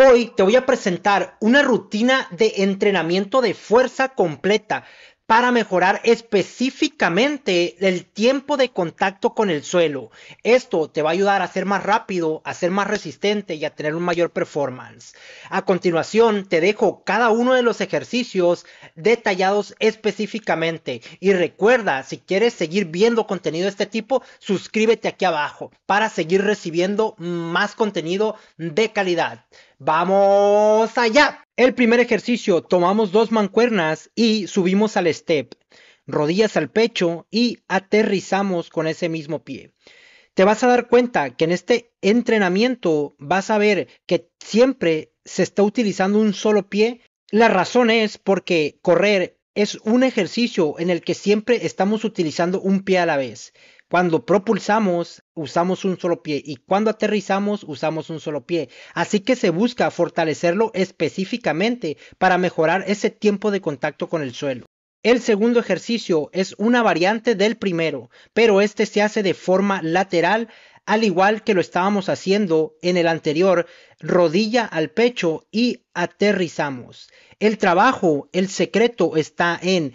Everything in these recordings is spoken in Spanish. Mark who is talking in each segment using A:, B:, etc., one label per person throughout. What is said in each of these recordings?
A: Hoy te voy a presentar una rutina de entrenamiento de fuerza completa para mejorar específicamente el tiempo de contacto con el suelo. Esto te va a ayudar a ser más rápido, a ser más resistente y a tener un mayor performance. A continuación, te dejo cada uno de los ejercicios detallados específicamente. Y recuerda, si quieres seguir viendo contenido de este tipo, suscríbete aquí abajo para seguir recibiendo más contenido de calidad. Vamos allá. El primer ejercicio, tomamos dos mancuernas y subimos al step, rodillas al pecho y aterrizamos con ese mismo pie. Te vas a dar cuenta que en este entrenamiento vas a ver que siempre se está utilizando un solo pie. La razón es porque correr es un ejercicio en el que siempre estamos utilizando un pie a la vez. Cuando propulsamos, usamos un solo pie y cuando aterrizamos, usamos un solo pie. Así que se busca fortalecerlo específicamente para mejorar ese tiempo de contacto con el suelo. El segundo ejercicio es una variante del primero, pero este se hace de forma lateral, al igual que lo estábamos haciendo en el anterior, rodilla al pecho y aterrizamos. El trabajo, el secreto está en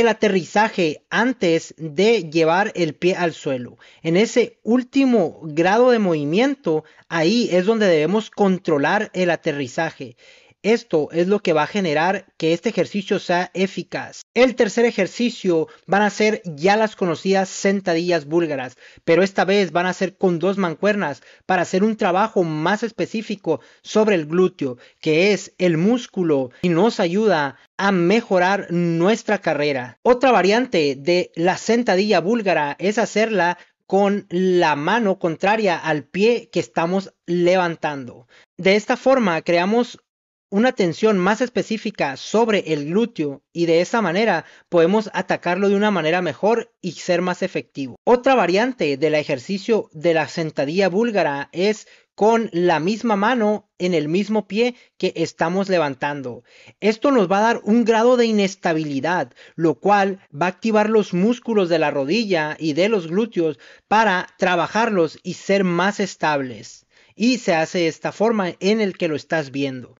A: el aterrizaje antes de llevar el pie al suelo. En ese último grado de movimiento, ahí es donde debemos controlar el aterrizaje. Esto es lo que va a generar que este ejercicio sea eficaz. El tercer ejercicio van a ser ya las conocidas sentadillas búlgaras, pero esta vez van a ser con dos mancuernas para hacer un trabajo más específico sobre el glúteo, que es el músculo y nos ayuda a mejorar nuestra carrera. Otra variante de la sentadilla búlgara es hacerla con la mano contraria al pie que estamos levantando. De esta forma creamos una tensión más específica sobre el glúteo y de esa manera podemos atacarlo de una manera mejor y ser más efectivo. Otra variante del ejercicio de la sentadilla búlgara es con la misma mano en el mismo pie que estamos levantando. Esto nos va a dar un grado de inestabilidad, lo cual va a activar los músculos de la rodilla y de los glúteos para trabajarlos y ser más estables. Y se hace de esta forma en el que lo estás viendo.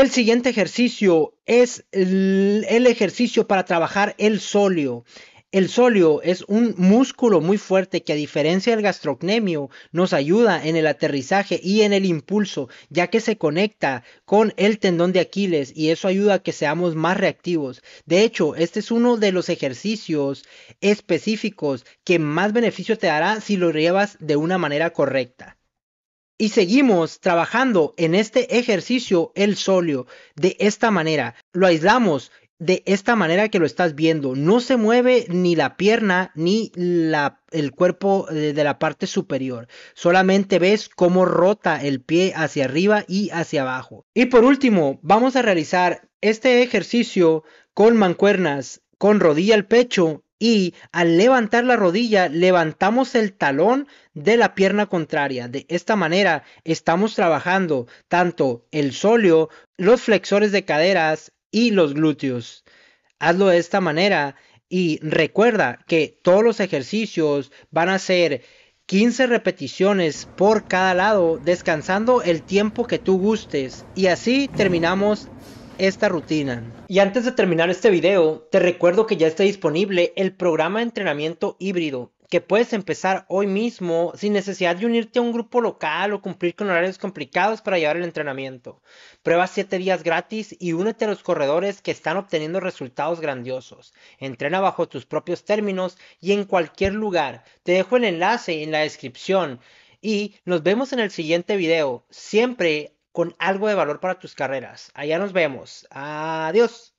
A: El siguiente ejercicio es el, ejercicio para trabajar el sóleo. El sóleo es un músculo muy fuerte que a diferencia del gastrocnemio nos ayuda en el aterrizaje y en el impulso, ya que se conecta con el tendón de Aquiles y eso ayuda a que seamos más reactivos. De hecho, este es uno de los ejercicios específicos que más beneficio te dará si lo llevas de una manera correcta. Y seguimos trabajando en este ejercicio el solio de esta manera. Lo aislamos de esta manera que lo estás viendo. No se mueve ni la pierna ni la, el cuerpo de, eh, de, la parte superior. Solamente ves cómo rota el pie hacia arriba y hacia abajo. Y por último, vamos a realizar este ejercicio con mancuernas, con rodilla al pecho y al levantar la rodilla levantamos el talón de la pierna contraria. De esta manera estamos trabajando tanto el solio, los flexores de caderas y los glúteos. Hazlo de esta manera y recuerda que todos los ejercicios van a ser 15 repeticiones por cada lado, descansando el tiempo que tú gustes. Y así terminamos esta rutina. Y antes de terminar este video, te recuerdo que ya está disponible el programa de entrenamiento híbrido que puedes empezar hoy mismo sin necesidad de unirte a un grupo local o cumplir con horarios complicados para llevar el entrenamiento. Prueba 7 días gratis y únete a los corredores que están obteniendo resultados grandiosos. Entrena bajo tus propios términos y en cualquier lugar. Te dejo el enlace en la descripción y nos vemos en el siguiente video, siempre con algo de valor para tus carreras. Allá nos vemos. Adiós.